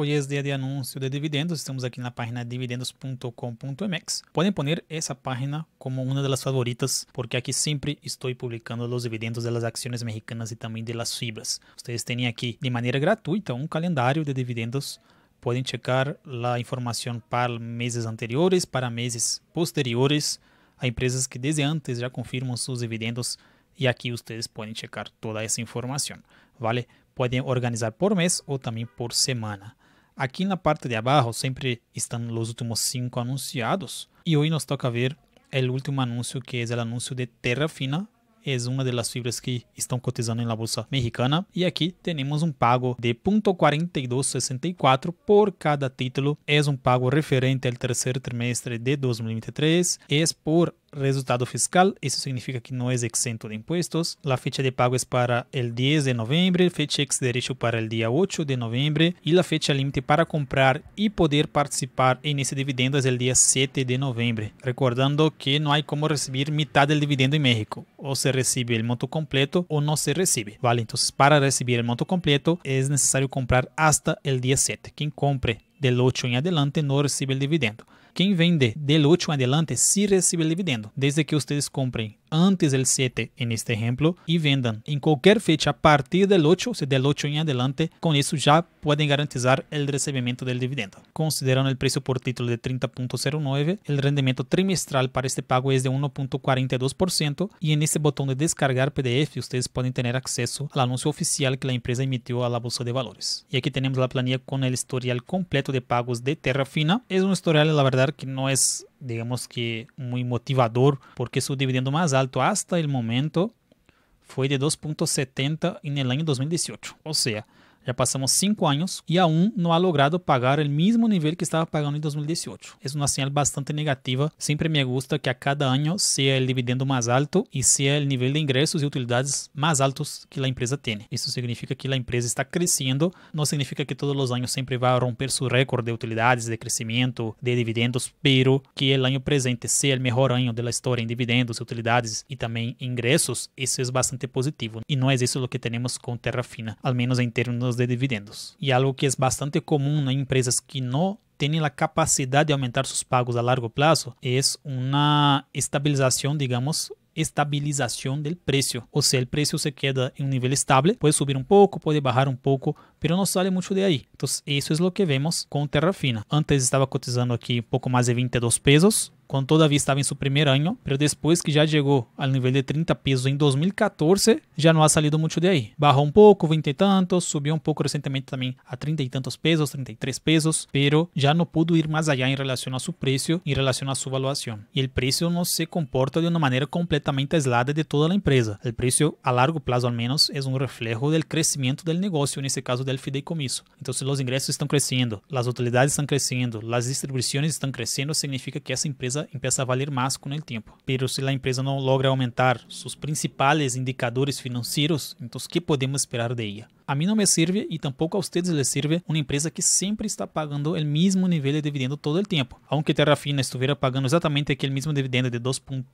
Hoy é dia de anúncio de dividendos, estamos aqui na página dividendos.com.mx. Podem poner essa página como uma das favoritas, porque aqui sempre estou publicando os dividendos das ações mexicanas e também las fibras. Vocês têm aqui de maneira gratuita um calendário de dividendos podem checar a informação para meses anteriores, para meses posteriores, a empresas que desde antes já confirmam seus dividendos e aqui vocês podem checar toda essa informação, vale? Podem organizar por mês ou também por semana. Aqui na parte de abaixo sempre estão os últimos cinco anunciados e hoje nos toca ver o último anúncio que é o anúncio de Terra Fina é uma das fibras que estão cotizando na la bolsa mexicana. e aqui temos um pago de 0.4264 por cada título. é um pago referente ao terceiro trimestre de 2023. é por resultado fiscal, eso significa que no es exento de impuestos. La fecha de pago es para el 10 de noviembre, fecha ex derecho para el día 8 de noviembre y la fecha límite para comprar y poder participar en ese dividendo es el día 7 de noviembre. Recordando que no hay como recibir mitad del dividendo en México, o se recibe el monto completo o no se recibe, ¿vale? Entonces para recibir el monto completo es necesario comprar hasta el día 7. Quien compre del 8 em adelante não recebe el dividendo. Quem vende del 8 em adelante sim recebe el dividendo, desde que vocês comprem antes del 7 en este ejemplo y vendan en cualquier fecha a partir del 8, o sea, del 8 en adelante, con eso ya pueden garantizar el recibimiento del dividendo. Considerando el precio por título de 30.09, el rendimiento trimestral para este pago es de 1.42% y en este botón de descargar PDF ustedes pueden tener acceso al anuncio oficial que la empresa emitió a la bolsa de valores. Y aquí tenemos la planilla con el historial completo de pagos de Terra Fina. Es un historial, la verdad, que no es digamos que muy motivador, porque su dividendo más alto hasta el momento fue de 2.70 en el año 2018. O sea, já passamos cinco anos e aún não ha logrado pagar o mesmo nível que estava pagando em 2018. é uma señal bastante negativa. Sempre me gusta que a cada ano seja o dividendo mais alto e seja o nível de ingressos e utilidades mais altos que a empresa tem. Isso significa que a empresa está crescendo. Não significa que todos os anos sempre vá romper su récord de utilidades, de crescimento, de dividendos, pero que o ano presente seja o melhor ano de história em dividendos, utilidades e também ingressos. Isso é bastante positivo. e não é isso o que com Terra Fina. al menos em termos de dividendos, e algo que é bastante comum em empresas que não têm a capacidade de aumentar seus pagos a largo prazo, é uma estabilização, digamos, estabilização do preço. Ou seja, o preço se queda em um nível estável, pode subir um pouco, pode bajar um pouco, mas não sai muito de aí. Então, isso é o que vemos com terra fina. Antes estava cotizando aqui pouco mais de 22 pesos, quando todavia estava em seu primeiro ano, mas depois que já chegou ao nível de 30 pesos em 2014, já não há salido muito de aí. Barrou um pouco, 20 e tantos, subiu um pouco recentemente também a 30 e tantos pesos, 33 pesos, pero já não pudo ir mais allá em relação a seu preço, em relação a sua valuação. E o preço não se comporta de uma maneira completamente aislada de toda a empresa. O preço, a largo prazo ao menos, é um reflejo do crescimento do negócio, nesse caso do fideicomisso. Então, se os ingressos estão crescendo, as utilidades estão crescendo, as distribuições estão crescendo, significa que essa empresa empresa empieza a valer más con el tiempo. Pero si la empresa no logra aumentar sus principales indicadores financeiros, então que podemos esperar de ella? A mim não me serve e tampouco a vocês les serve uma empresa que sempre está pagando o mesmo nível de dividendo todo o tempo. Aunque Terrafina estivesse pagando exatamente aquele mesmo dividendo de 2.30,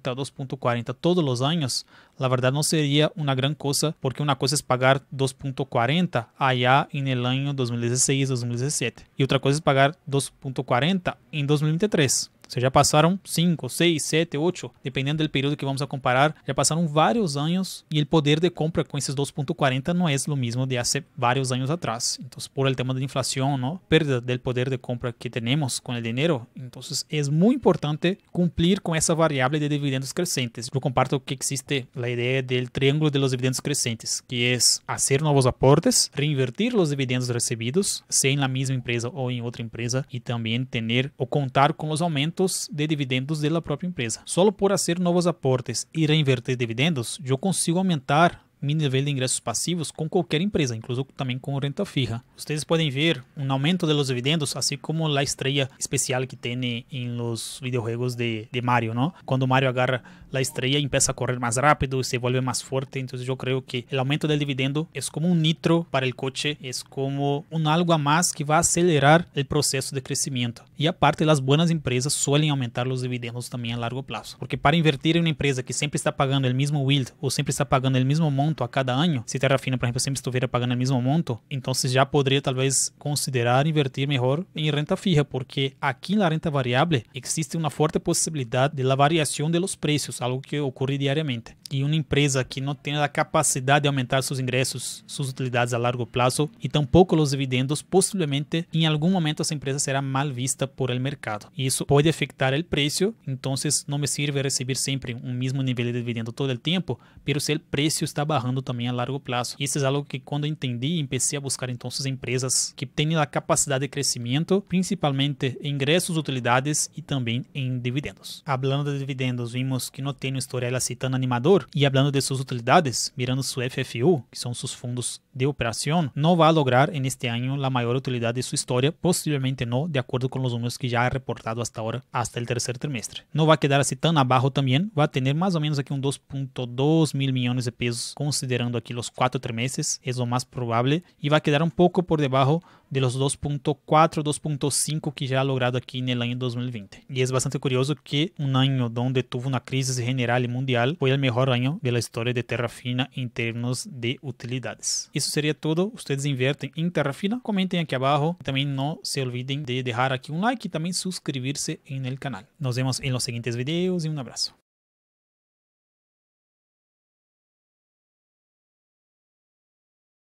2.40 todos os anos, a verdade não seria uma gran coisa, porque uma coisa é pagar 2.40 allá em el ano 2016, 2017, e outra coisa é pagar 2.40 em 2023 seja, já passaram 5, 6, 7, 8, dependendo do período que vamos a comparar, já passaram vários anos e o poder de compra com esses 2.40 não é o mesmo de hace vários anos atrás. então por el tema de inflação, não, perda Pérdida poder de compra que temos com o dinheiro. então é muito importante cumprir com essa variable de dividendos crescentes. Eu comparto que existe a ideia del triângulo de los dividendos crescentes, que é fazer novos aportes, reinvertir os dividendos recebidos, sea em la misma empresa ou em outra empresa, e também ter ou contar com os aumentos proyectos de dividendos da própria empresa. Só por fazer novos aportes e reinverter dividendos, eu consigo aumentar me nível de ingressos passivos com qualquer empresa, incluso também com renta fija. Vocês podem ver um aumento de los dividendos, assim como a estrela especial que tem em los videojuegos de, de Mario, não? Quando Mario agarra a estrela, empieza a correr mais rápido, se envolve mais forte. Então, eu creio que o aumento do dividendo é como um nitro para o coche, é como um algo a mais que vai acelerar o processo de crescimento. E aparte, as boas empresas suelen aumentar os dividendos também a largo prazo, porque para invertir em uma empresa que sempre está pagando o mesmo yield ou sempre está pagando o mesmo monto a cada ano, se terra fina por exemplo, sempre estiver pagando o mesmo monto, então você já poderia talvez considerar invertir melhor em renta fija, porque aqui na renta variável existe uma forte possibilidade de la variação dos preços, algo que ocorre diariamente. E uma empresa que não tem a capacidade de aumentar seus ingressos, suas utilidades a largo prazo e tampouco os dividendos, possivelmente em algum momento essa empresa será mal vista por el mercado. E isso pode afetar o preço, então não me serve receber sempre um mesmo nível de dividendo todo o tempo, mas se o preço está baixo também a largo prazo. Isso é algo que quando entendi, empecei a buscar então empresas que tenham a capacidade de crescimento, principalmente em ingressos, utilidades e também em dividendos. Hablando de dividendos, vimos que não tem um historial assim animador e falando de suas utilidades, mirando sua FFU, que são seus fundos de operación no va a lograr en este año la mayor utilidad de su historia, posiblemente no, de acuerdo con los números que ya ha reportado hasta ahora, hasta el tercer trimestre. No va a quedar así tan abajo también, va a tener más o menos aquí un 2.2 mil millones de pesos, considerando aquí los cuatro trimestres, es lo más probable, y va a quedar un poco por debajo de los 2.4, 2.5 que já ha é logrado aqui no ano 2020. E é bastante curioso que um ano onde tuvo uma crise general e mundial foi o melhor ano de la de de fina em termos de utilidades. Eso sería todo. Ustedes invierten Terra Fina? Comentem aqui abaixo. também não se olviden de deixar aqui um like e também suscrever-se no canal. Nos vemos em los siguientes vídeos e um abraço.